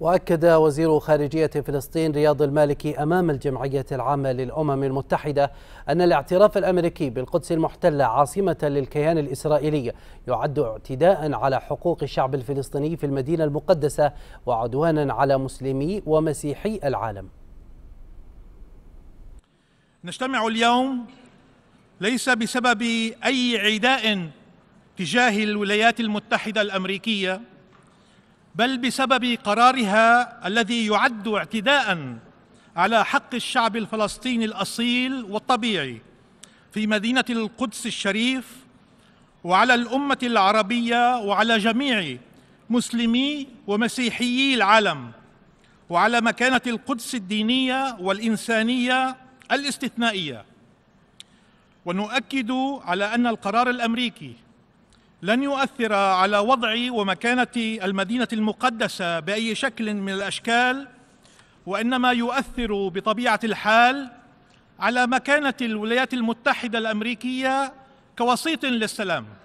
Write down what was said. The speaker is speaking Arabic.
وأكد وزير خارجية فلسطين رياض المالكي أمام الجمعية العامة للأمم المتحدة أن الاعتراف الأمريكي بالقدس المحتلة عاصمة للكيان الإسرائيلي يعد اعتداء على حقوق الشعب الفلسطيني في المدينة المقدسة وعدوانا على مسلمي ومسيحي العالم نجتمع اليوم ليس بسبب أي عداء تجاه الولايات المتحدة الأمريكية بل بسبب قرارها الذي يعد اعتداء على حق الشعب الفلسطيني الاصيل والطبيعي في مدينه القدس الشريف وعلى الامه العربيه وعلى جميع مسلمي ومسيحيي العالم وعلى مكانه القدس الدينيه والانسانيه الاستثنائيه ونؤكد على ان القرار الامريكي لن يؤثر على وضع ومكانة المدينة المقدسة بأي شكل من الأشكال وإنما يؤثر بطبيعة الحال على مكانة الولايات المتحدة الأمريكية كوسيط للسلام